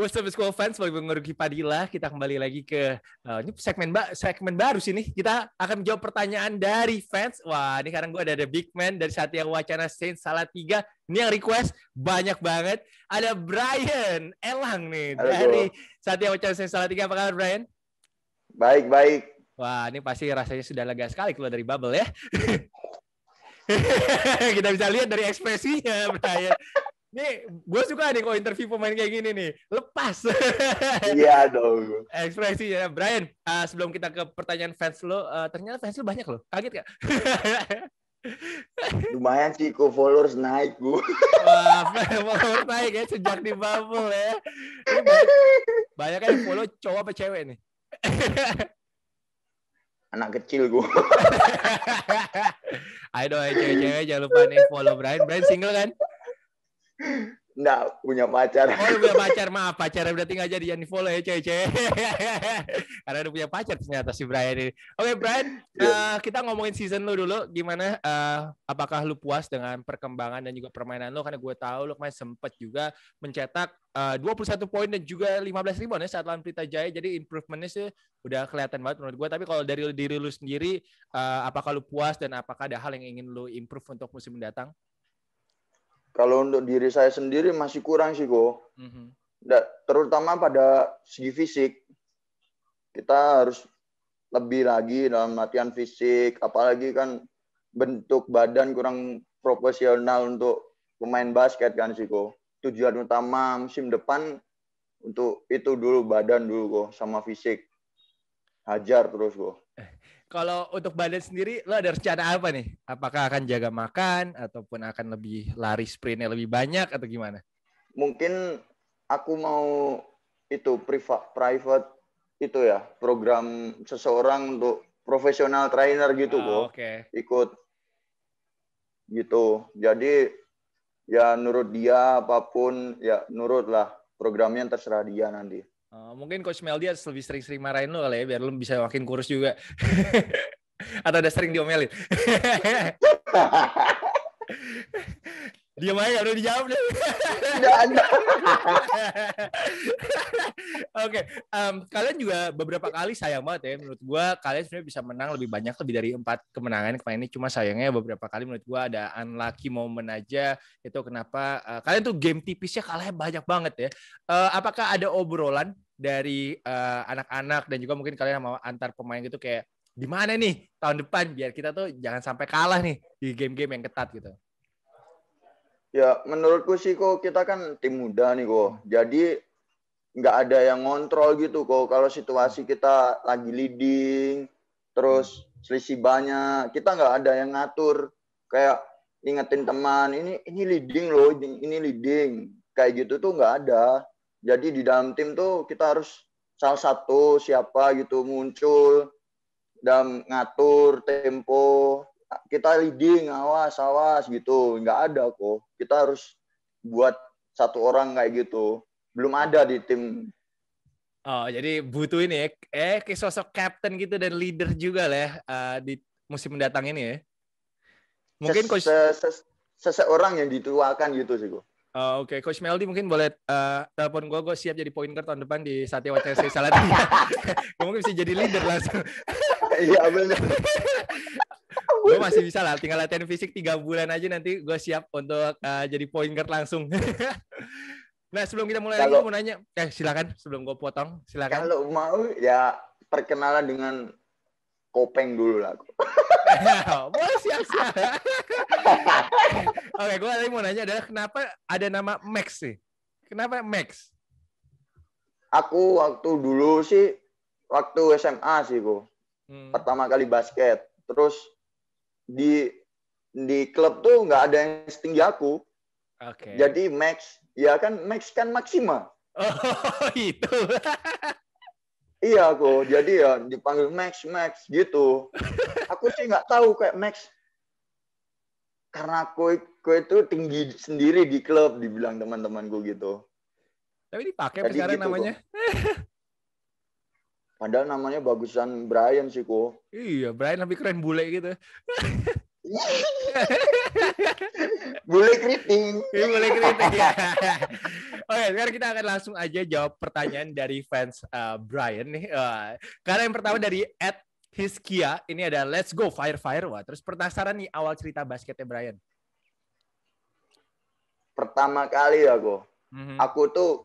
What's up School fans, bagi Rugi Padilla, kita kembali lagi ke uh, ini segmen ba segmen baru sini. Kita akan menjawab pertanyaan dari fans. Wah, ini sekarang gue ada ada big man dari Satya Wacana Saint tiga. Ini yang request banyak banget. Ada Brian Elang nih Halo. dari Satya Wacana Saint tiga. Apa kabar Brian? Baik, baik. Wah, ini pasti rasanya sudah lega sekali keluar dari bubble ya. kita bisa lihat dari ekspresinya Brian. Nih, gue suka nih kalau interview pemain kayak gini nih. Lepas. Iya dong. Ekspresi ya. Brian, uh, sebelum kita ke pertanyaan fans lo, uh, ternyata fans lo banyak loh. Kaget gak? Lumayan sih, ku followers naik gue. Wah, followers naik ya sejak di bubble ya. banyak, banyak kan follow cowok apa cewek nih? anak kecil gue. Ayo dong, cewek-cewek jangan lupa nih follow Brian. Brian single kan? Enggak punya pacar. Oh, punya pacar. Maaf, pacar berarti nggak jadi yang follow ya, cewek-cewek. Karena udah punya pacar ternyata si Brian ini. Oke, okay, Brian, yeah. Iya. uh, kita ngomongin season lu dulu. Gimana, uh, apakah lu puas dengan perkembangan dan juga permainan lu? Karena gue tahu lu kemarin sempat juga mencetak eh, uh, 21 poin dan juga 15 ribuan ya saat lawan Pelita Jaya. Jadi improvementnya sih udah kelihatan banget menurut gue. Tapi kalau dari diri lu sendiri, uh, apakah lu puas dan apakah ada hal yang ingin lu improve untuk musim mendatang? Kalau untuk diri saya sendiri masih kurang sih kok. Mm-hmm. Terutama pada segi fisik, kita harus lebih lagi dalam latihan fisik. Apalagi kan bentuk badan kurang profesional untuk pemain basket kan sih kok. Tujuan utama musim depan untuk itu dulu badan dulu kok sama fisik. Hajar terus kok. Kalau untuk badan sendiri, lo ada rencana apa nih? Apakah akan jaga makan ataupun akan lebih lari sprintnya lebih banyak atau gimana? Mungkin aku mau itu privat private itu ya program seseorang untuk profesional trainer gitu oh, ah, kok okay. ikut gitu. Jadi ya nurut dia apapun ya nurut programnya terserah dia nanti. Eh, mungkin Coach Mel harus lebih sering-sering marahin lo kali ya, biar lo bisa makin kurus juga. Atau udah sering diomelin. dia main gak udah dijawab deh. Tidak ada. Oke, okay. kalian juga beberapa kali sayang banget ya menurut gua kalian sebenarnya bisa menang lebih banyak lebih dari empat kemenangan kemarin ini cuma sayangnya beberapa kali menurut gua ada unlucky moment aja itu kenapa uh, kalian tuh game tipisnya kalahnya banyak banget ya. Uh, apakah ada obrolan dari anak eh, anak-anak dan juga mungkin kalian sama antar pemain gitu kayak di mana nih tahun depan biar kita tuh jangan sampai kalah nih di game-game yang ketat gitu. Ya, menurutku sih kok kita kan tim muda nih kok. Jadi nggak ada yang ngontrol gitu kok. Kalau situasi kita lagi leading, terus selisih banyak, kita nggak ada yang ngatur. Kayak ingetin teman, ini ini leading loh, ini leading. Kayak gitu tuh nggak ada. Jadi di dalam tim tuh kita harus salah satu siapa gitu muncul dan ngatur tempo kita leading awas awas gitu nggak ada kok kita harus buat satu orang kayak gitu belum ada di tim oh jadi butuh ini ya. eh eh sosok captain gitu dan leader juga lah ya uh, di musim mendatang ini ya mungkin coach ses, seseorang yang dituakan gitu sih gue Uh, oh, Oke, okay. Coach Meldi mungkin boleh uh, telepon gue, gue siap jadi pointer tahun depan di Satya Wacana Salatiga. mungkin bisa jadi leader langsung. Iya benar. gue masih bisa lah tinggal latihan fisik tiga bulan aja nanti gue siap untuk uh, jadi point guard langsung nah sebelum kita mulai kalau, lagi mau nanya eh silakan sebelum gue potong silakan kalau mau ya perkenalan dengan kopeng dulu lah boleh siap siap oke gue lagi mau nanya adalah kenapa ada nama Max sih kenapa Max aku waktu dulu sih waktu SMA sih gue hmm. pertama kali basket terus di di klub tuh nggak ada yang setinggi aku. Oke. Okay. Jadi Max, ya kan Max kan Maxima. Oh itu. iya aku, jadi ya dipanggil Max Max gitu. Aku sih nggak tahu kayak Max. Karena aku, aku itu tinggi sendiri di klub, dibilang teman-temanku gitu. Tapi dipakai jadi sekarang gitu namanya. Padahal namanya bagusan Brian sih kok. Iya, Brian lebih keren bule gitu. bule keriting. Iya, bule keriting ya. Oke, sekarang kita akan langsung aja jawab pertanyaan dari fans uh, Brian nih. Uh, karena yang pertama dari Ed Hiskia, ini ada Let's Go Fire Fire. Wah, terus penasaran nih awal cerita basketnya Brian. Pertama kali ya, Go. Mm -hmm. Aku tuh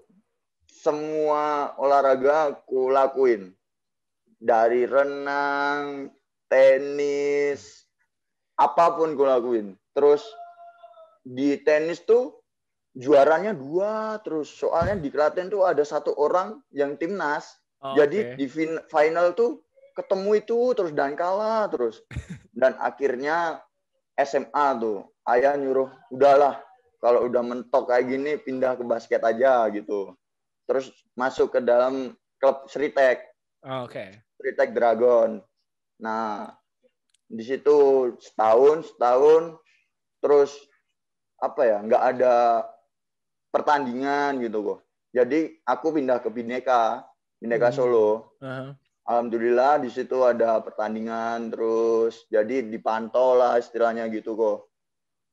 semua olahraga aku lakuin dari renang, tenis, apapun gue lakuin. Terus di tenis tuh juaranya dua terus. Soalnya di Klaten tuh ada satu orang yang timnas. Oh, Jadi okay. di final tuh ketemu itu terus dan kalah terus. Dan akhirnya SMA tuh ayah nyuruh udahlah kalau udah mentok kayak gini pindah ke basket aja gitu. Terus masuk ke dalam klub Sritek. Oh, Oke. Okay. Pritek Dragon. Nah, di situ setahun, setahun, terus apa ya, nggak ada pertandingan gitu kok. Jadi aku pindah ke Bineka, Bineka hmm. Solo. Uh -huh. Alhamdulillah di situ ada pertandingan terus jadi dipantau lah istilahnya gitu kok.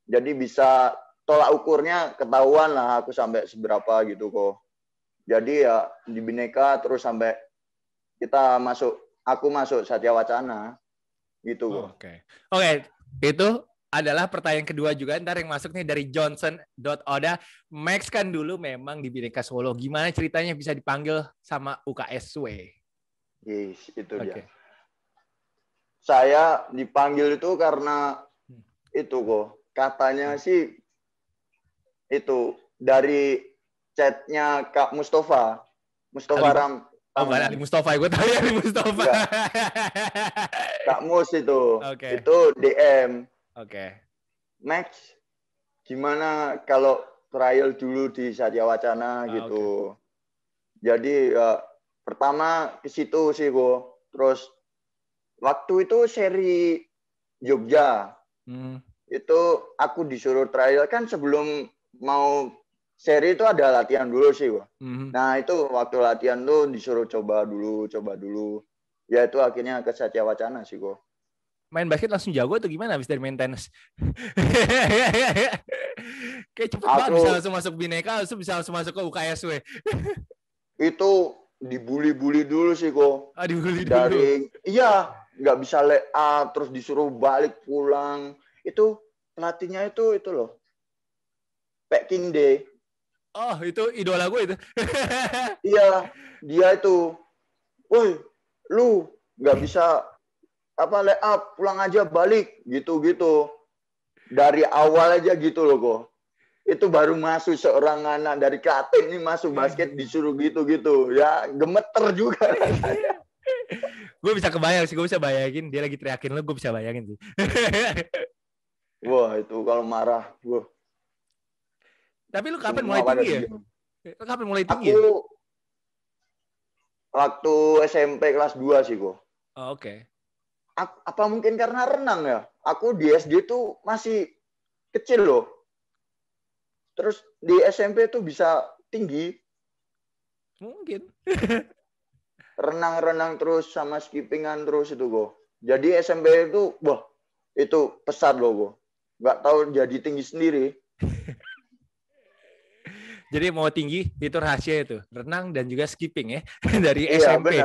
Jadi bisa tolak ukurnya ketahuan lah aku sampai seberapa gitu kok. Jadi ya di Bineka terus sampai kita masuk aku masuk Satya Wacana gitu. Oke. Oh, Oke, okay. okay. itu adalah pertanyaan kedua juga ntar yang masuk nih dari Johnson Oda Max kan dulu memang di Bineka Solo gimana ceritanya bisa dipanggil sama UKSW yes itu okay. dia saya dipanggil itu karena hmm. itu kok katanya hmm. sih itu dari chatnya Kak Mustafa Mustafa Ram Oh, bukan Ali Mustafa, gue tahu ya Ali Mustafa. Kak iya. Mus itu. Okay. Itu DM. Oke. Okay. Max, gimana kalau trial dulu di Satya Wacana ah, gitu. Okay. Jadi ya, pertama ke situ sih gue. Terus waktu itu seri Jogja. Hmm. Itu aku disuruh trial kan sebelum mau seri itu ada latihan dulu sih gua. Mm-hmm. Nah itu waktu latihan tuh disuruh coba dulu, coba dulu. Ya itu akhirnya ke Satya Wacana sih gua. Main basket langsung jago atau gimana abis dari main tenis? Kayak cepet Aku, banget bisa langsung masuk Bineka, langsung bisa langsung masuk ke UKSW. itu dibully-bully dulu sih kok. Ah, dibully dari, dulu. Iya, nggak bisa lay terus disuruh balik pulang. Itu pelatihnya itu itu loh. Packing day Oh, itu idola gue itu. iya, dia itu. Woi, lu nggak bisa apa lay up, pulang aja balik gitu-gitu. Dari awal aja gitu loh kok. Itu baru masuk seorang anak dari Klaten ini masuk basket hmm. disuruh gitu-gitu. Ya gemeter juga gue bisa kebayang sih, gue bisa bayangin dia lagi teriakin lu, gue bisa bayangin sih. Wah, itu kalau marah gue tapi ya? lu kapan mulai tinggi ya? Lu kapan mulai tinggi? Aku ya? waktu SMP kelas 2 sih gua. Oh, oke. Okay. Apa mungkin karena renang ya? Aku di SD tuh masih kecil loh. Terus di SMP tuh bisa tinggi. Mungkin. Renang-renang terus sama skippingan terus itu gua. Jadi SMP itu wah itu pesat loh gua. Gak tahu jadi tinggi sendiri. Jadi mau tinggi itu rahasia itu renang dan juga skipping ya dari iya, SMP.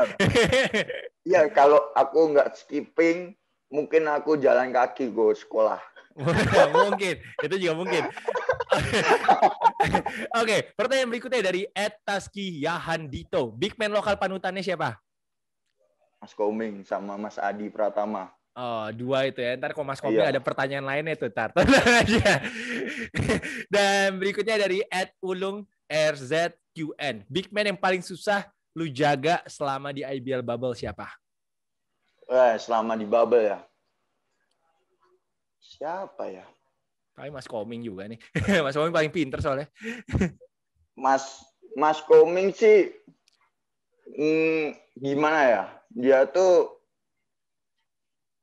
Iya kalau aku nggak skipping mungkin aku jalan kaki go sekolah. mungkin itu juga mungkin. Oke, okay, pertanyaan berikutnya dari Etaski Yahandito. Big man lokal panutannya siapa? Mas Koming sama Mas Adi Pratama. Oh, dua itu ya. Ntar Komas Kopi iya. ada pertanyaan lainnya itu ntar Dan berikutnya dari Ed Ulung RZQN. Big man yang paling susah lu jaga selama di IBL bubble siapa? Eh, selama di bubble ya. Siapa ya? Tapi Mas Koming juga nih. Mas Koming paling pinter soalnya. Mas Mas Koming sih hmm, gimana ya? Dia tuh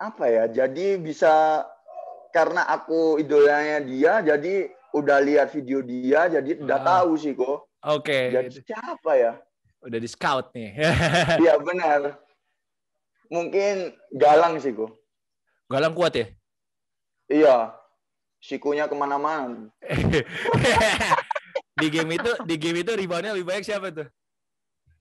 apa ya jadi bisa karena aku idolanya dia jadi udah lihat video dia jadi udah ah. tahu sih kok oke okay. jadi siapa ya udah di scout nih iya benar mungkin galang sih kok galang kuat ya iya sikunya kemana-mana di game itu di game itu ribanya lebih baik siapa tuh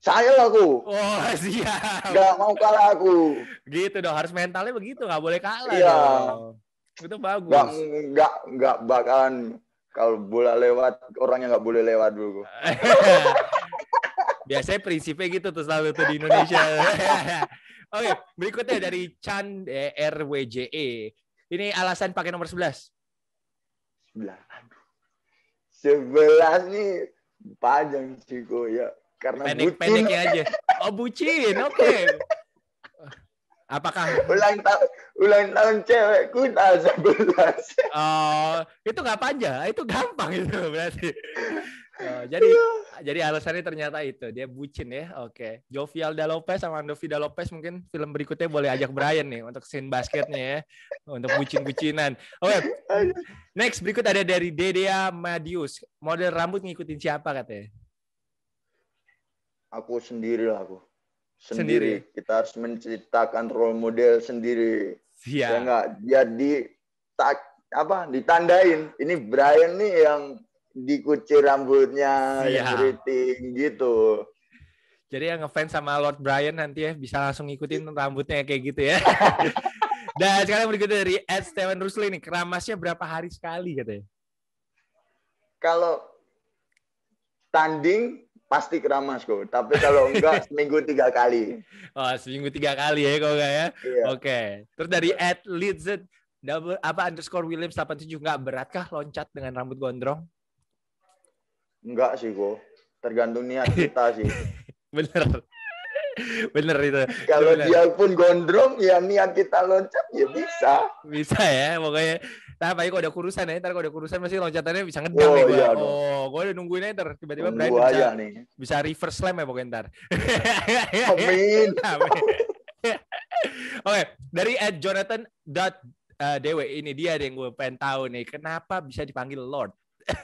saya aku. Oh siap. Gak mau kalah aku. Gitu dong, harus mentalnya begitu, gak boleh kalah. Iya. Dong. Itu bagus. Gak, gak, gak bakalan kalau bola lewat orangnya gak boleh lewat dulu. Biasanya prinsipnya gitu tuh selalu tuh di Indonesia. Oke, berikutnya dari Chan eh, RWJE. Ini alasan pakai nomor 11. 11. 11 nih panjang sih ya. Karena pendek, bucin. Pendeknya aja. Oh bucin, oke. Okay. Apakah ulang tahun ulang tahun cewekku tanggal 11. Oh, itu nggak panjang, itu gampang itu berarti. Oh, jadi iya. jadi alasannya ternyata itu dia bucin ya. Oke. Okay. Jovial da Lopez sama Vida Lopez mungkin film berikutnya boleh ajak Brian nih untuk scene basketnya ya. Untuk bucin-bucinan. Oke. Okay. Next berikut ada dari Dedea Madius. Model rambut ngikutin siapa katanya? aku sendiri lah aku. Sendiri. sendiri. Kita harus menciptakan role model sendiri. Iya. enggak jadi tak apa ditandain ini Brian nih yang dikucir rambutnya yang keriting gitu. Jadi yang ngefans sama Lord Brian nanti ya bisa langsung ngikutin rambutnya kayak gitu ya. Dan sekarang berikutnya dari Ed Steven Rusli nih, keramasnya berapa hari sekali katanya? Kalau tanding pasti keramas kok. Tapi kalau enggak seminggu tiga kali. Oh seminggu tiga kali ya kok ya. Iya. Oke. Okay. Terus dari at leeds double apa underscore Williams 87 nggak beratkah loncat dengan rambut gondrong? Enggak sih kok. Tergantung niat kita sih. Bener. Bener itu. Kalau dia pun gondrong, ya niat kita loncat ya bisa. Bisa ya, pokoknya Nah, baik kalau ada kurusan ya, ntar kalau ada kurusan masih loncatannya bisa ngedang oh, ya. gua. Iya, oh, gue udah nungguin aja ntar tiba-tiba Brian bisa, nih. bisa reverse slam ya pokoknya ntar. Amin. Amin. Oke, okay, dari at Jonathan dot eh, Dewe ini dia ada yang gue pengen tahu nih, kenapa bisa dipanggil Lord?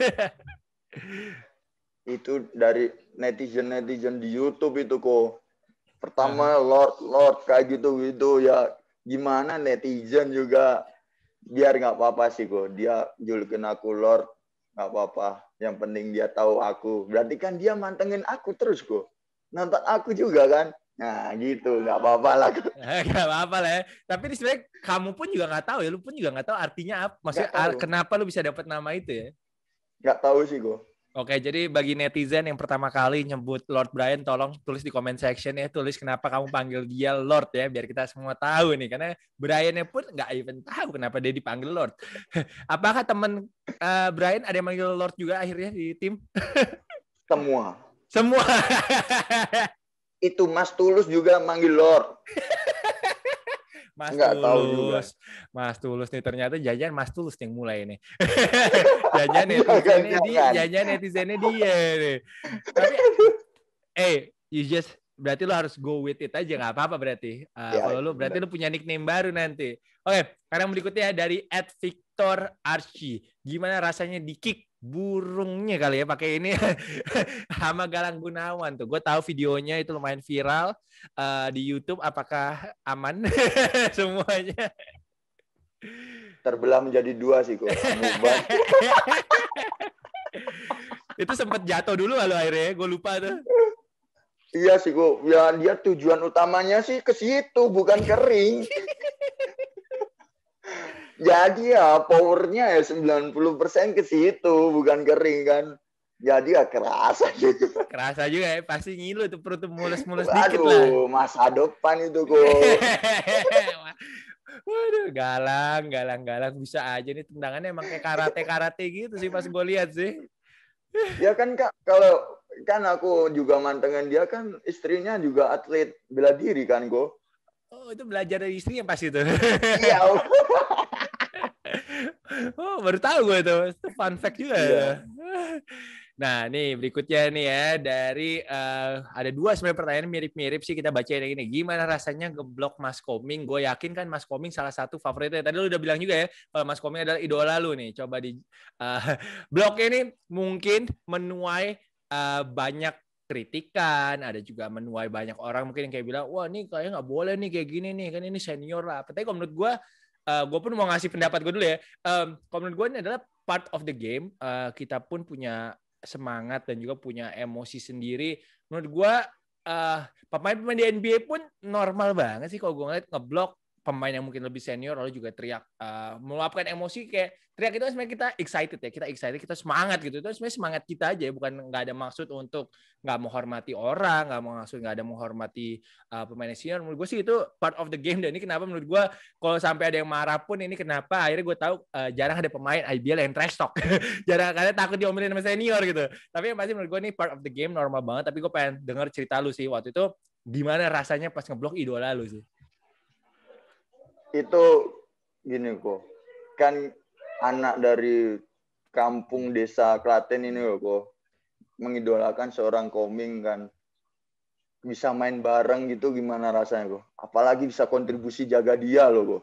itu dari netizen netizen di YouTube itu kok. Pertama Lord Lord kayak gitu gitu ya gimana netizen juga biar nggak apa-apa sih gue dia julukin aku Lord nggak apa-apa yang penting dia tahu aku berarti kan dia mantengin aku terus gue nonton aku juga kan nah gitu nggak apa-apa lah nggak apa-apa lah ya. tapi sebenarnya kamu pun juga nggak tahu ya lu pun juga nggak tahu artinya apa maksudnya kenapa lu bisa dapat nama itu ya nggak tahu sih gue Oke, jadi bagi netizen yang pertama kali nyebut Lord Brian, tolong tulis di comment section ya, tulis kenapa kamu panggil dia Lord ya, biar kita semua tahu nih, karena Briannya pun nggak even tahu kenapa dia dipanggil Lord. Apakah teman uh, eh, Brian ada yang manggil Lord juga akhirnya di tim? Semua. Semua. Itu Mas Tulus juga manggil Lord. Mas Nggak Tulus. Tahu juga. Mas Tulus nih ternyata jajan Mas Tulus yang mulai nih. jajan netizennya dia, jajan netizennya dia nih. Tapi eh you just berarti lo harus go with it aja nggak apa-apa berarti. Uh, ya, kalau lo berarti bener. lo punya nickname baru nanti. Oke, okay, sekarang berikutnya dari Ed Victor Archie gimana rasanya dikik burungnya kali ya pakai ini hama Galang Gunawan tuh. Gue tahu videonya itu lumayan viral uh, di YouTube. Apakah aman semuanya? Terbelah menjadi dua sih gue. itu sempat jatuh dulu lalu akhirnya gue lupa tuh. Iya sih gue. Ya dia tujuan utamanya sih ke situ bukan kering. Jadi ya powernya ya 90% ke situ, bukan kering kan. Jadi ya kerasa gitu. Kerasa juga ya, pasti ngilu tuh perut mulus-mulus dikit lah. Aduh, masa depan itu kok. Waduh, galang, galang, galang. Bisa aja nih tendangannya emang kayak karate-karate gitu sih pas gue lihat sih. ya kan kak, kalau kan aku juga mantengin dia kan istrinya juga atlet bela diri kan gue. Oh, itu belajar dari istrinya pasti itu. Iya. oh baru tahu gue itu. itu fun fact juga yeah. Ya. nah nih berikutnya nih ya dari uh, ada dua sebenarnya pertanyaan mirip-mirip sih kita baca yang ini gimana rasanya ngeblok Mas Koming gue yakin kan Mas Koming salah satu favoritnya tadi lu udah bilang juga ya kalau Mas Koming adalah idola lu nih coba di uh, blok ini mungkin menuai uh, banyak kritikan, ada juga menuai banyak orang mungkin yang kayak bilang, wah ini kayaknya nggak boleh nih kayak gini nih, kan ini senior lah. Tapi kalau menurut gue, uh, eh, gue pun mau ngasih pendapat gue dulu ya. Um, kalau gue ini adalah part of the game. Uh, kita pun punya semangat dan juga punya emosi sendiri. Menurut gue uh, pemain-pemain di NBA pun normal banget sih kalau gue ngeliat ngeblok pemain yang mungkin lebih senior lalu juga teriak uh, meluapkan emosi kayak teriak itu kan sebenarnya kita excited ya kita excited kita semangat gitu itu kan sebenarnya semangat kita aja ya bukan nggak ada maksud untuk nggak menghormati orang nggak mau maksud nggak ada menghormati uh, pemain senior menurut gue sih itu part of the game dan ini kenapa menurut gue kalau sampai ada yang marah pun ini kenapa akhirnya gue tahu uh, jarang ada pemain IBL yang trash talk jarang karena takut diomelin sama senior gitu tapi yang pasti menurut gue ini part of the game normal banget tapi gue pengen dengar cerita lu sih waktu itu gimana rasanya pas ngeblok idola lu sih itu gini kok kan anak dari kampung desa Klaten ini loh kok mengidolakan seorang koming kan bisa main bareng gitu gimana rasanya kok apalagi bisa kontribusi jaga dia loh kok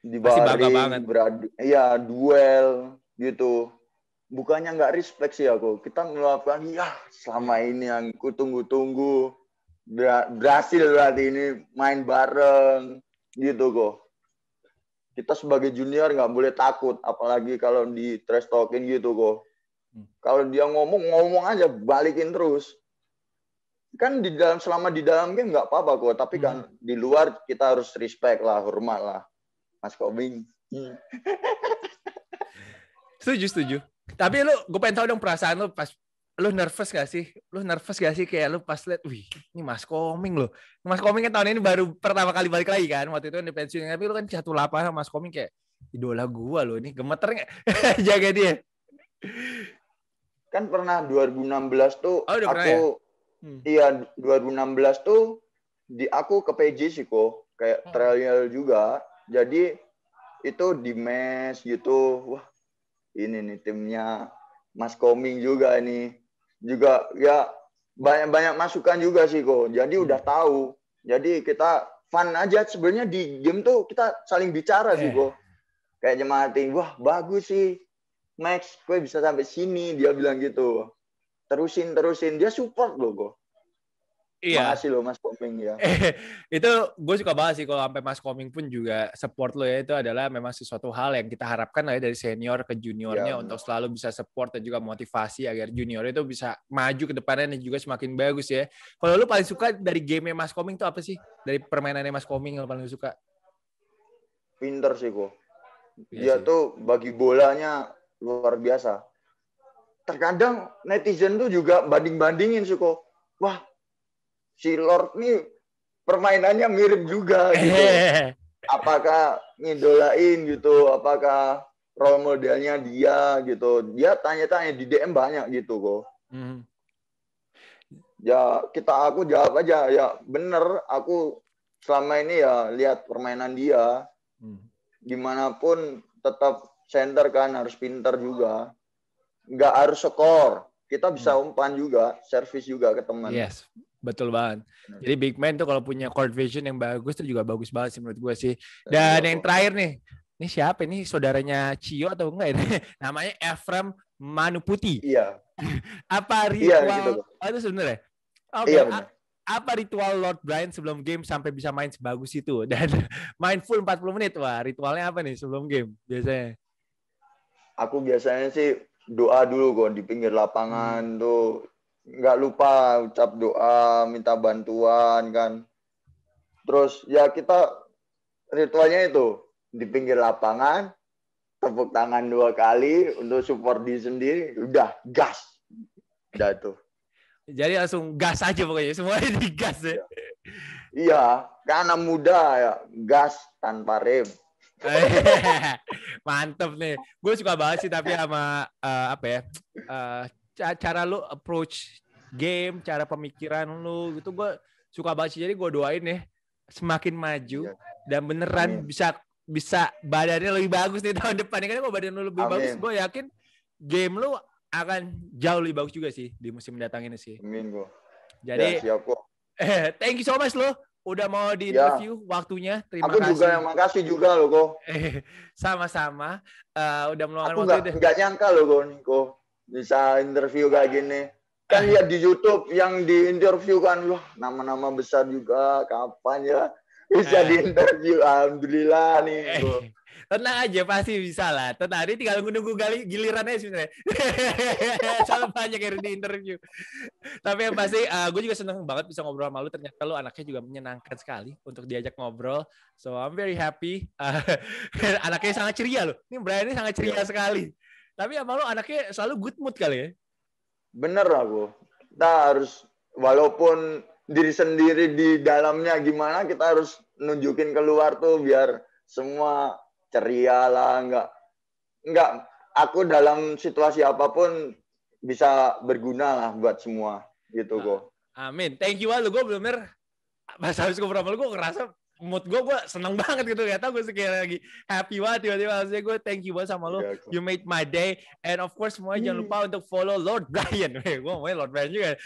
di baring beradu iya duel gitu bukannya nggak respect sih aku ya, kita melakukan iya selama ini yang ku tunggu-tunggu berhasil berarti ini main bareng gitu go kita sebagai junior nggak boleh takut apalagi kalau di trash talking gitu go hmm. kalau dia ngomong ngomong aja balikin terus kan di dalam selama di dalam game nggak apa-apa kok tapi kan hmm. kan di luar kita harus respect lah hormat lah mas Koming hmm. setuju setuju tapi lu gue pengen tahu dong perasaan lu pas lu nervous gak sih? Lu nervous gak sih kayak lu pas liat, wih ini Mas Koming loh. Mas Koming kan tahun ini baru pertama kali balik lagi kan, waktu itu kan di pensiun. Tapi lu kan jatuh lapar sama Mas Koming kayak, idola gua loh ini, gemeter gak? Jaga dia. Kan pernah 2016 tuh, oh, udah aku, ya? hmm. iya 2016 tuh, di aku ke PJ sih kok, kayak hmm. trial juga. Jadi itu di mes gitu, wah ini nih timnya Mas Koming juga nih juga ya banyak-banyak masukan juga sih kok. Jadi hmm. udah tahu. Jadi kita fun aja sebenarnya di game tuh kita saling bicara eh. sih kok. Kayak jemaatin wah bagus sih. Max, gue bisa sampai sini dia bilang gitu. Terusin terusin dia support loh kok. Iya. Makasih loh Mas Koming ya. Eh, itu gue suka banget sih kalau sampai Mas Koming pun juga support lo ya itu adalah memang sesuatu hal yang kita harapkan lah ya dari senior ke juniornya yeah. untuk selalu bisa support dan juga motivasi agar junior itu bisa maju ke depannya dan juga semakin bagus ya. Kalau lo paling suka dari game Mas Koming itu apa sih? Dari permainannya Mas Koming lo paling suka? Pinter sih gue. Iya Dia ya tuh bagi bolanya luar biasa terkadang netizen tuh juga banding-bandingin sih kok. Wah, si Lord nih permainannya mirip juga gitu. Apakah ngidolain gitu, apakah role modelnya dia gitu. Dia tanya-tanya di DM banyak gitu kok. Hmm. Ya kita aku jawab aja ya bener aku selama ini ya lihat permainan dia. Hmm. Dimanapun tetap center kan harus pinter juga. Nggak harus skor. Kita bisa hmm. umpan juga, servis juga ke teman. Yes, Betul banget. Jadi big man tuh kalau punya court vision yang bagus tuh juga bagus banget sih menurut gue sih. Dan yang terakhir nih, ini siapa ini saudaranya Cio atau enggak ini? Ya? Namanya Efrem Manuputi. Iya. apa ritual? Iya, gitu. Oh, itu sebenarnya. Okay. Iya Apa ritual Lord Brian sebelum game sampai bisa main sebagus itu dan main full 40 menit? Wah, ritualnya apa nih sebelum game biasanya? Aku biasanya sih doa dulu kok di pinggir lapangan hmm. tuh nggak lupa ucap doa, minta bantuan kan. Terus ya kita ritualnya itu di pinggir lapangan, tepuk tangan dua kali untuk support di sendiri, udah gas. Udah tuh. Jadi langsung gas aja pokoknya, semuanya gas ya. Iya, karena muda ya, gas tanpa rem. Mantep nih. Gue suka banget sih tapi sama uh, apa ya? Uh, cara lu approach game, cara pemikiran lu gitu gue suka banget sih. Jadi gue doain ya semakin maju iya. dan beneran Amin. bisa bisa badannya lebih bagus nih tahun depan. Karena kalau badan lu lebih Amin. bagus, gue yakin game lu akan jauh lebih bagus juga sih di musim mendatang ini sih. Amin gue. Jadi ya, Eh, thank you so much lo udah mau di ya. interview ya. waktunya. Terima kasih. Aku juga yang makasih juga lo kok. Eh, sama-sama. Uh, udah meluangkan waktu. Aku nggak nyangka lo kok bisa interview kayak gini kan lihat di YouTube yang diinterview kan loh nama-nama besar juga kapan ya bisa eh. diinterview alhamdulillah nih eh. tenang aja pasti bisa lah tenang ini tinggal nunggu giliran gilirannya sebenarnya soal banyak yang diinterview tapi yang pasti uh, eh, gue juga seneng banget bisa ngobrol sama lu ternyata lu anaknya juga menyenangkan sekali untuk diajak ngobrol so I'm very happy uh, anaknya sangat ceria loh ini Brian ini sangat ceria iya. sekali tapi apa lu anaknya selalu good mood kali ya? Bener lah, Bu. Kita harus, walaupun diri sendiri di dalamnya gimana, kita harus nunjukin keluar tuh biar semua ceria lah, nggak nggak aku dalam situasi apapun bisa berguna lah buat semua gitu nah, kok. Amin. Thank you lu gue bener, bener bahasa habis ngobrol sama lu gue ngerasa mood gue gue seneng banget gitu ya tau gue sekali lagi happy banget tiba-tiba maksudnya gue thank you banget sama lo iya, you made my day and of course semuanya hmm. jangan iya. lupa untuk follow Lord Brian gue mau Lord Brian juga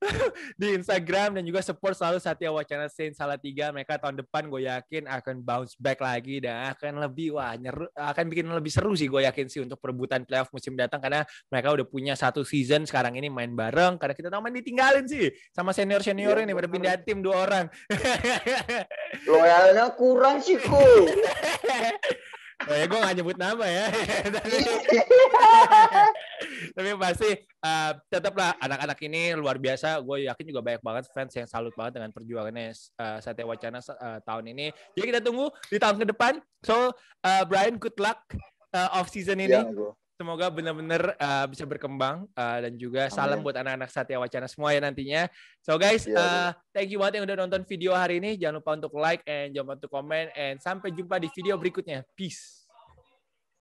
di Instagram dan juga support selalu Satya Wacana Saint Salatiga mereka tahun depan gue yakin akan bounce back lagi dan akan lebih wah nyeru akan bikin lebih seru sih gue yakin sih untuk perebutan playoff musim datang karena mereka udah punya satu season sekarang ini main bareng karena kita tahu main ditinggalin sih sama senior senior iya, yeah, nih pada pindah tim dua orang Loyalnya kurang sih kok. Oh ya gue gak nyebut nama ya. tapi, pasti uh, tetaplah anak-anak ini luar biasa. Gue yakin juga banyak banget fans yang salut banget dengan perjuangannya uh, Satya Wacana uh, tahun ini. Jadi kita tunggu di tahun ke depan. So uh, Brian, good luck uh, off season ini. Ya, Semoga benar-benar uh, bisa berkembang uh, dan juga Amin. salam buat anak-anak Satya Wacana semua ya nantinya. So guys, uh, thank you banget yang udah nonton video hari ini. Jangan lupa untuk like and jangan lupa untuk comment and sampai jumpa di video berikutnya. Peace.